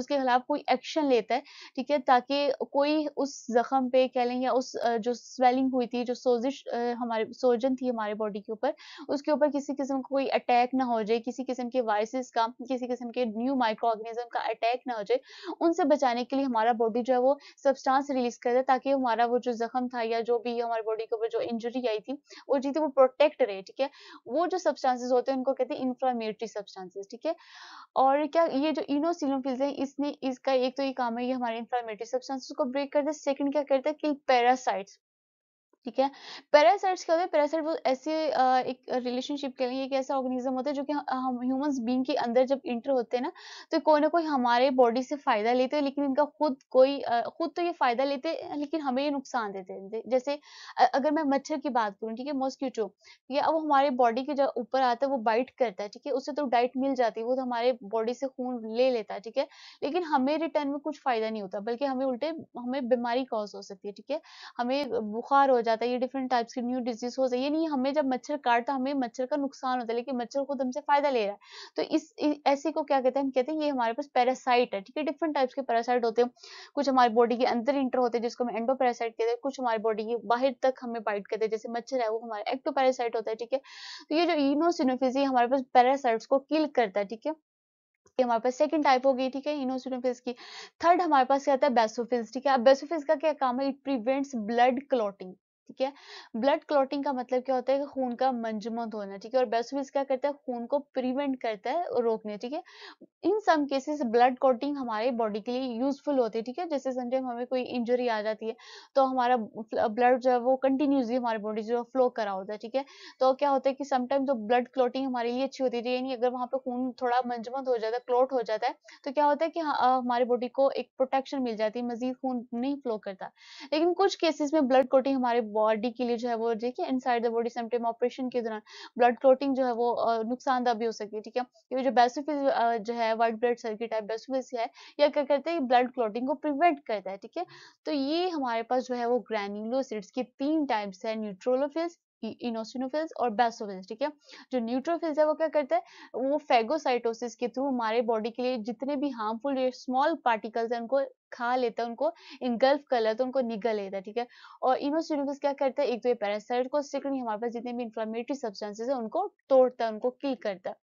उसके खिलाफ कोई एक्शन लेता है ठीक है ताकि कोई उस जख्म पे कह लें या उस जो स्वेलिंग हुई थी जो सोजिश हमारे सोजन थी हमारे बॉडी के ऊपर उसके ऊपर किसी किस्म का कोई अटैक ना हो जाए किसी किस्म के वायरसेस का किसी किस्म के न्यू माइक्रो ऑर्गेनिज्म का अटैक ना हो जाए उनसे बचाने के लिए हमारा बॉडी जो है वो सब्सटेंस रिलीज कर दे ताकि हमारा वो जो जख्म था या जो भी हमारे बॉडी के ऊपर जो इंजरी आई थी वो जीती वो प्रोटेक्ट रहे ठीक है वो जो सब्सटेंसेस होते हैं उनको कहते हैं इन्फ्लामेटरी सब्सटेंसेस ठीक है और क्या ये जो इनोसिलोफिल्स है इसने इसका एक तो ये काम है ये हमारे इन्फ्लामेटरी सब्सटेंसेस को ब्रेक करता है सेकंड क्या करता है किल पैरासाइट्स ठीक है पैरासाइट्स क्या होते हैं पैरासाइट वो ऐसे एक रिलेशनशिप के लिए एक ऐसा ऑर्गेनिज्म होता है जो कि हम ह्यूमंस बींग के अंदर जब इंटर होते हैं ना तो कोई ना कोई हमारे बॉडी से फायदा लेते हैं लेकिन इनका खुद कोई खुद तो ये फायदा लेते हैं लेकिन हमें ये नुकसान देते हैं जैसे अगर मैं मच्छर की बात करूँ ठीक है मॉस्क्यूटो ठीक है अब हमारे बॉडी के जब ऊपर आता है वो बाइट करता है ठीक है उससे तो डाइट मिल जाती है वो तो हमारे बॉडी से खून ले लेता है ठीक है लेकिन हमें रिटर्न में कुछ फायदा नहीं होता बल्कि हमें उल्टे हमें बीमारी कॉज हो सकती है ठीक है हमें बुखार हो जाता जाता है ये डिफरेंट टाइप्स की न्यू डिजीज हो जाए यानी हमें जब मच्छर काटता है हमें मच्छर का नुकसान होता है लेकिन मच्छर खुद हमसे फायदा ले रहा है तो इस ऐसे को क्या कहते हैं हम कहते हैं ये हमारे पास पैरासाइट है ठीक है डिफरेंट टाइप्स के पैरासाइट होते हैं कुछ हमारी बॉडी के अंदर इंटर होते हैं जिसको हम एंडो पैरासाइट कहते हैं कुछ हमारी बॉडी के बाहर तक हमें बाइट कहते हैं जैसे मच्छर है वो हमारा एक्टो पैरासाइट होता है ठीक है तो ये जो इनोसिनोफिजी हमारे पास पैरासाइट्स को किल करता है ठीक है हमारे पास सेकंड टाइप हो गई ठीक है इनोसिनोफिल्स की थर्ड हमारे पास क्या आता है बेसोफिल्स ठीक है अब बेसोफिल्स का क्या काम है इट प्रिवेंट्स ब्लड क्लॉटिंग ठीक है ब्लड क्लॉटिंग का मतलब क्या होता है कि खून का मंजमत होना ठीक है और बेसफिल्स क्या करता है खून को प्रिवेंट करता है रोकने ठीक है in some cases blood clotting हमारे बॉडी के लिए यूजफुल होती है ठीक है जैसे समझे हमें कोई इंजरी आ जाती है तो हमारा ब्लड जो है वो कंटिन्यूसली हमारे बॉडी जो फ्लो करा होता है ठीक है तो क्या होता है कि समटाइम जो ब्लड क्लॉटिंग हमारे लिए अच्छी होती है यानी अगर वहां पर खून थोड़ा मंजमत हो जाता है क्लॉट हो जाता है तो क्या होता है कि हाँ, हमारे बॉडी को एक प्रोटेक्शन मिल जाती है मजीद खून नहीं फ्लो करता लेकिन कुछ केसेस में ब्लड क्लॉटिंग हमारे बॉडी के लिए जो है वो देखिए side the body symptom operation के दौरान ब्लड क्लोटिंग जो है वो नुकसानदा भी हो सकती है ठीक है क्योंकि जो बेसिफिल जो है वाइट ब्लड सर्किट है बेसिफिल है या क्या करते हैं ब्लड क्लोटिंग को प्रिवेंट करता है ठीक है तो ये हमारे पास जो है वो ग्रेन्यूलोसिड्स के तीन टाइप्स है न्यूट्रोलोफिस इनोसिनोफिल्स e, और बैसोफिल्स ठीक है जो न्यूट्रोफिल्स है वो क्या करते हैं वो फेगोसाइटोसिस के थ्रू हमारे बॉडी के लिए जितने भी हार्मफुल स्मॉल पार्टिकल्स हैं उनको खा लेता है उनको इनगल्फ कर लेता है उनको निगल लेता है ठीक है और इनोसिनोफिल्स क्या करता है एक तो ये पैरासाइट को सिकड़ी हमारे पास जितने भी इंफ्लामेटरी सब्सटेंसेज है उनको तोड़ता है उनको किल करता है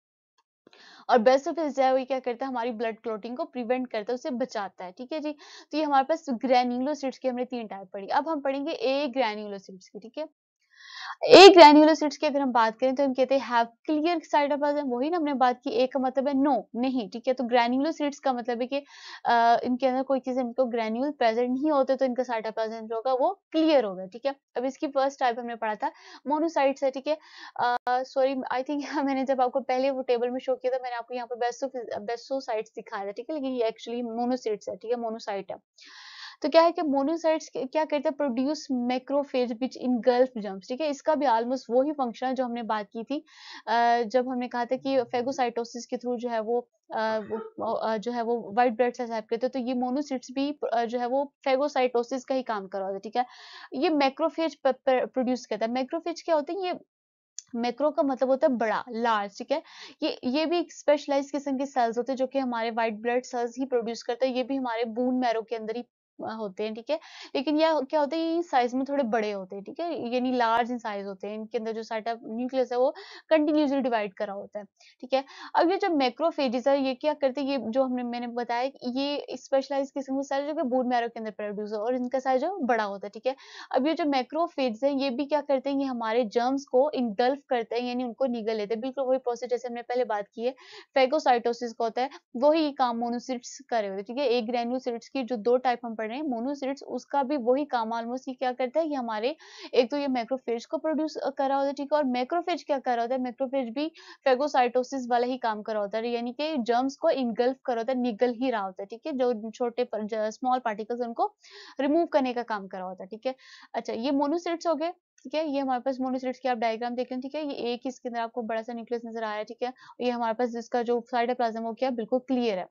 और बेसोफिल्स जो है वो क्या करता है हमारी ब्लड क्लोटिंग को प्रिवेंट करता है उसे बचाता है ठीक है जी तो ये हमारे पास ग्रेन्यूलोसिट्स की हमने तीन टाइप पढ़ी अब हम पढ़ेंगे ए ग्रेन्यूलोसिट्स की ठीक है एक ग्रेन्यूलोसिट्स की अगर हम बात करें तो हम कहते हैं क्लियर साइटोप्लाज्म वही ना हमने बात की एक का मतलब है नो नहीं ठीक है तो ग्रेन्यूलोसिट्स का मतलब है कि इनके अंदर कोई चीज इनको ग्रेन्यूल प्रेजेंट नहीं होते तो इनका साइड जो होगा वो क्लियर होगा ठीक है अब इसकी फर्स्ट टाइप हमने पढ़ा था मोनोसाइट्स है ठीक है सॉरी आई थिंक मैंने जब आपको पहले वो टेबल में शो किया था मैंने आपको यहाँ पर बेस्टो बेस्टोसाइट्स दिखाया था ठीक है लेकिन ये एक्चुअली मोनोसाइट्स है ठीक है मोनोसाइट है तो क्या है कि मोनोसाइट्स क्या करते हैं produce macrophage which engulf germs ठीक है इसका भी ऑलमोस्ट वही फंक्शन है जो हमने बात की थी जब हमने कहा था कि फेगोसाइटोसिस के थ्रू जो है वो जो है वो वाइट ब्लड सेल्स हेल्प करते हैं तो ये मोनोसिट्स भी जो है वो फेगोसाइटोसिस का ही काम करवाते हैं ठीक है ये मैक्रोफेज प्रोड्यूस करता है मैक्रोफेज क्या होते हैं ये मैक्रो का मतलब होता है बड़ा लार्ज ठीक है ये ये भी एक स्पेशलाइज किस्म के सेल्स होते हैं जो कि हमारे व्हाइट ब्लड सेल्स ही प्रोड्यूस करते हैं ये भी हमारे बोन मैरो के अंदर ही होते हैं ठीक है लेकिन यह क्या होते हैं साइज में थोड़े बड़े होते हैं ठीक है यानी लार्ज इन साइज होते हैं इनके अंदर जो साइटअप न्यूक्लियस है वो कंटिन्यूसली डिवाइड करा होता है ठीक है अब ये जो मैक्रोफेजिस है ये क्या करते हैं ये जो हमने मैंने बताया कि ये स्पेशलाइज किस्म के सारे जो कि बोन मैरो के अंदर प्रोड्यूस हो और इनका साइज जो बड़ा होता है ठीक है अब ये जो मैक्रोफेज है ये भी क्या करते हैं ये हमारे जर्म्स को इनगल्फ करते हैं यानी उनको निगल लेते हैं बिल्कुल वही प्रोसेस जैसे हमने पहले बात की है फेगोसाइटोसिस का होता है वही काम मोनोसिट्स कर रहे होते हैं ठीक है एक ग्रेन्यूसिट्स की जो दो टाइप हम पढ़ रहे हैं मोनोसिट्स उसका भी वही काम ऑलमोस्ट ये क्या करता है ये हमारे एक तो ये मैक्रोफेज को प्रोड्यूस कर रहा होता है ठीक है और मैक्रोफेज क्या कर रहा होता है मैक्रोफेज भी फेगोसाइटोसिस वाला ही काम कर रहा होता है यानी कि जर्म्स को इनगल्फ रहा होता है निगल ही रहा होता है ठीक है जो छोटे स्मॉल पार्टिकल्स उनको रिमूव करने का काम कर रहा होता है ठीक है अच्छा ये मोनोसिट्स हो गए ठीक है ये हमारे पास मोनोसिट्स की आप डायग्राम देख रहे हैं ठीक है ये एक इसके अंदर आपको बड़ा सा न्यूक्लियस नजर आया ठीक है ये हमारे पास जिसका जो साइड है प्लाज्मा वो बिल्कुल क्लियर है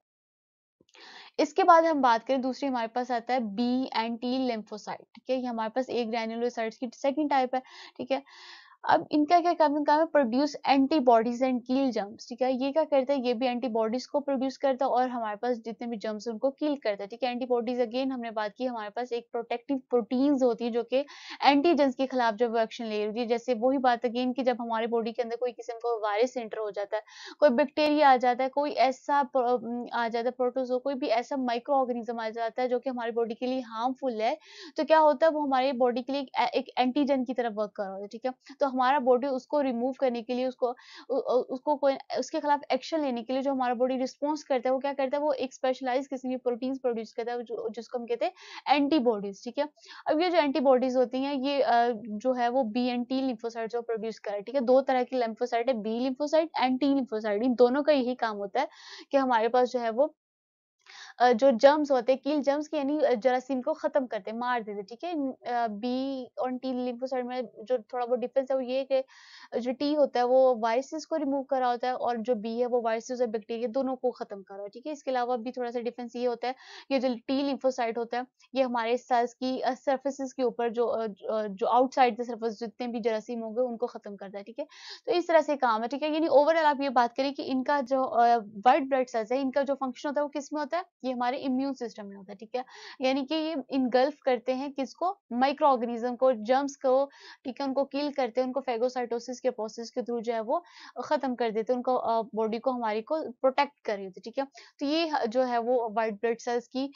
इसके बाद हम बात करें दूसरी हमारे पास आता है बी एंड टी लिम्फोसाइट ठीक है ये हमारे पास एक ग्रैन्युलोसाइट्स की सेकंड टाइप है ठीक है अब इनका क्या काम काम है produce antibodies and kill germs ठीक है ये क्या करता है ये भी एंटीबॉडीज को प्रोड्यूस करता है और हमारे पास जितने भी जम्स उनको कील करता है ठीक है एंटीबॉडीज अगेन हमने बात की हमारे पास एक प्रोटेक्टिव प्रोटीन्स होती है जो कि एंटीजेंस के खिलाफ जब एक्शन ले रही है जैसे वही बात अगेन की जब हमारे बॉडी के अंदर कोई किस्म का वायरस एंटर हो जाता है कोई बैक्टेरिया आ जाता है कोई ऐसा आ जाता है प्रोटोजो कोई भी ऐसा माइक्रो ऑर्गेनिज्म आ जाता है जो कि हमारे बॉडी के लिए हार्मफुल है तो क्या होता है वो हमारे बॉडी के लिए एक एंटीजन की तरफ वर्क कर रहा होता है ठीक है तो हमारा बॉडी उसको रिमूव करने के लिए उसको उसको कोई उसके खिलाफ एक्शन लेने के लिए जो हमारा बॉडी रिस्पॉन्स करता है वो क्या करता है वो एक स्पेशलाइज किसी की प्रोटीन प्रोड्यूस करता है जो, जिसको हम कहते हैं एंटीबॉडीज ठीक है अब ये जो एंटीबॉडीज होती है ये जो है वो बी एन टी लिम्फोसाइट जो प्रोड्यूस करा है ठीक है दो तरह की लिम्फोसाइट है B lymphocyte and T lymphocyte इन दोनों का यही काम होता है कि हमारे पास जो है वो जो जर्म्स होते हैं कील जर्म्स की यानी जरासीम को खत्म करते हैं मार देते ठीक है बी और टी लिम्फोसाइड में जो थोड़ा बहुत डिफरेंस है वो ये कि जो टी होता है वो वायरसेस को रिमूव करा होता है और जो बी है वो वायरसेस और बैक्टीरिया दोनों को खत्म रहा है ठीक है इसके अलावा भी थोड़ा सा डिफरेंस ये होता है ये जो टी लिम्फोसाइड होता है ये हमारे सेल्स की सर्फेसिस के ऊपर जो जो आउटसाइड द सर्फेस जितने भी जरासीम होंगे उनको खत्म करता है ठीक है तो इस तरह से काम है ठीक है यानी ओवरऑल आप ये बात करें कि इनका जो वाइट ब्लड सेल्स है इनका जो फंक्शन होता है वो किस में होता है ये हमारे इम्यून सिस्टम में होता है ठीक है यानी कि ये इनगल्फ करते हैं किसको माइक्रो ऑर्गेनिज्म को जर्म्स को ठीक है उनको किल करते हैं उनको फेगोसाइटोसिस के प्रोसेस के थ्रू जो है वो खत्म कर देते हैं उनको बॉडी को हमारी को प्रोटेक्ट कर रही होती ठीक है तो ये जो है वो वाइट ब्लड सेल्स की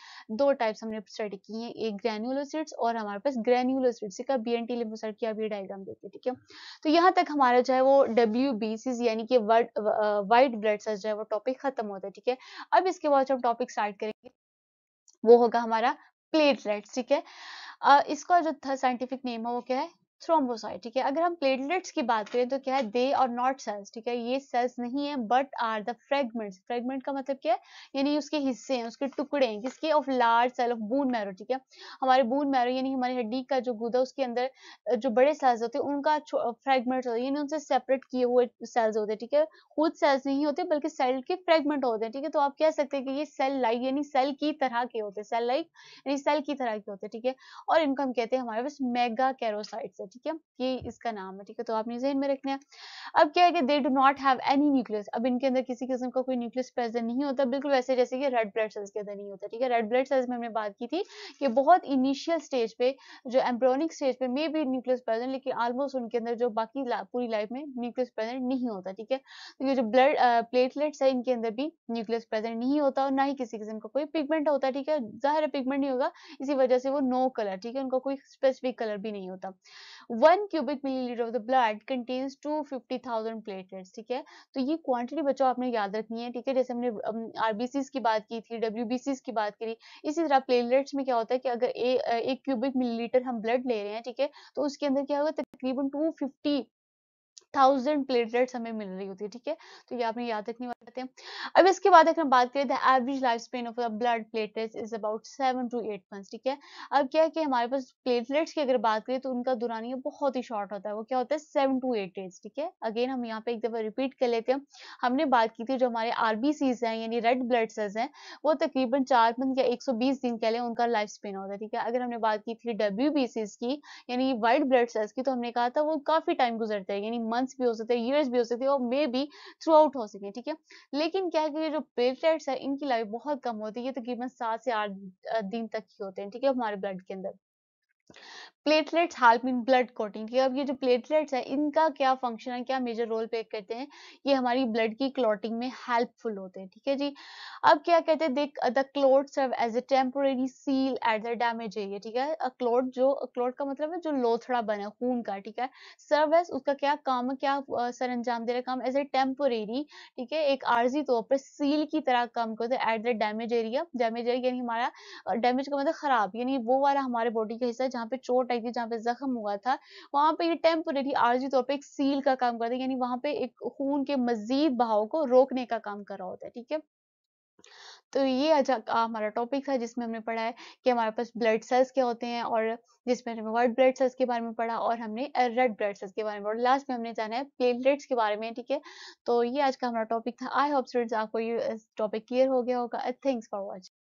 दो टाइप्स हमने स्टडी की है एक ग्रेन्यूलोसिट्स और हमारे पास ग्रेन्यूलोसिट्स का बी एन टी लिम्फोसाइट की अभी डायग्राम देखिए ठीक है तो यहाँ तक हमारा जो है वो डब्ल्यू बी यानी कि वाइट ब्लड सेल्स जो है वो टॉपिक खत्म होता है ठीक है अब इसके बाद हम टॉपिक स्टार्ट करेंगे वो होगा हमारा प्लेटलेट्स ठीक है इसका जो साइंटिफिक नेम है वो क्या है थ्रोम्बोसाइट ठीक है अगर हम प्लेटलेट्स की बात करें तो क्या है दे और नॉट सेल्स ठीक है ये सेल्स नहीं है but are the fragments fragment का मतलब क्या है यानी उसके हिस्से हैं उसके टुकड़े हैं किसके of large cell of bone marrow ठीक है हमारे बोन मैरो यानी हमारी हड्डी का जो गुदा उसके अंदर जो बड़े सेल्स होते हैं उनका फ्रेगमेंट होते हैं यानी उनसे सेपरेट किए हुए सेल्स होते हैं ठीक है खुद सेल्स नहीं होते बल्कि सेल के फ्रेगमेंट होते हैं ठीक है तो आप कह सकते हैं कि ये सेल लाइक यानी सेल की तरह के होते हैं सेल लाइक यानी सेल की तरह के होते हैं ठीक है और इनको हम कहते हैं हमारे पास मेगा कैरोसाइट्स ठीक है ये इसका नाम है ठीक है तो आपने जहन में रखना है अब क्या है कि they do not have any nucleus अब इनके अंदर किसी किस्म का कोई न्यूक्लियस प्रेजेंट नहीं होता बिल्कुल वैसे जैसे कि रेड ब्लड सेल्स के अंदर नहीं होता ठीक है रेड ब्लड सेल्स में हमने बात की थी कि बहुत इनिशियल स्टेज पे जो एम्ब्रोनिक स्टेज पे मे बी न्यूक्लियस प्रेजेंट लेकिन ऑलमोस्ट उनके अंदर जो बाकी ला, पूरी लाइफ में न्यूक्लियस प्रेजेंट नहीं होता ठीक है तो ये जो ब्लड प्लेटलेट्स है इनके अंदर भी न्यूक्लियस प्रेजेंट नहीं होता और ना ही किसी किस्म का कोई पिगमेंट होता ठीक है जाहिर है पिगमेंट नहीं होगा इसी वजह से वो नो कलर ठीक है उनका कोई स्पेसिफिक कलर भी नहीं होता one cubic millilitre of the blood contains two fifty thousand platelets ठीक है तो ये क्वांटिटी बच्चों आपने याद रखनी है ठीक है जैसे हमने आरबीसीज की बात की थी डब्ल्यू की बात करी इसी तरह प्लेटलेट्स में क्या होता है कि अगर ए, एक क्यूबिक मिलीलीटर हम ब्लड ले रहे हैं ठीक है तो उसके अंदर क्या होगा तकरीबन टू फिफ्टी थाउजेंड प्लेटलेट्स हमें मिल रही होती है ठीक है तो ये आपने याद रखने वाले हैं अब इसके बाद अगर हम बात करें the average life span of the blood platelets is about seven to eight month ठीक है अब क्या है कि हमारे पास प्लेटलेट्स की अगर बात करें तो उनका दुरानी बहुत ही शॉर्ट होता है वो क्या होता है सेवन टू एट डेज ठीक है अगेन हम यहाँ पे एक दफा रिपीट कर लेते हैं हमने बात की थी जो हमारे आरबीसीज हैं यानी रेड ब्लड सेल्स हैं वो तकरीबन चार मंथ या एक दिन के लिए उनका लाइफ स्पेन होता है ठीक है अगर हमने बात की थी डब्ल्यू की यानी वाइट ब्लड सेल्स की तो हमने कहा था वो काफी टाइम गुजरता है यानी मंथ्स भी हो सकते हैं ईयर्स भी हो सकते हैं और मे बी थ्रू आउट हो सके ठीक है लेकिन क्या है कि जो प्लेटलेट्स है इनकी लाइफ बहुत कम होती है ये तकरीबन सात से आठ दिन तक ही होते हैं ठीक है हमारे ब्लड के अंदर platelets help in blood clotting की अब ये जो प्लेटलेट्स है इनका क्या फंक्शन है क्या मेजर रोल प्ले करते हैं ये हमारी ब्लड की क्लॉटिंग में हेल्पफुल होते हैं ठीक है जी अब क्या कहते हैं the clot serve as a temporary seal at the damage area ठीक है क्लोट जो क्लोट का मतलब है जो लोथड़ा बना खून का ठीक है सर्व एज उसका क्या काम क्या सर अंजाम दे रहा काम एज ए टेम्पोरेरी ठीक है एक आर्जी तौर पर सील की तरह काम करते हैं at the damage area damage area यानी हमारा डैमेज का मतलब खराब यानी वो वाला हमारे बॉडी का हिस्सा जहाँ पे चोट आई थी जहाँ पे जख्म हुआ था वहां पे ये टेम्पोरेरी आर्जी तौर पे एक सील का काम करता है यानी वहां पे एक खून के मजीद बहाव को रोकने का काम कर रहा होता है ठीक है तो ये अच्छा हमारा टॉपिक था जिसमें हमने पढ़ा है कि हमारे पास ब्लड सेल्स क्या होते हैं और जिसमें हमने व्हाइट ब्लड सेल्स के बारे में पढ़ा और हमने रेड ब्लड सेल्स के बारे में और लास्ट में हमने जाना है प्लेटलेट्स के बारे में ठीक है तो ये आज का हमारा टॉपिक था आई होप स्टूडेंट्स आपको ये टॉपिक क्लियर हो गया होगा थैंक्स फॉर वॉचिंग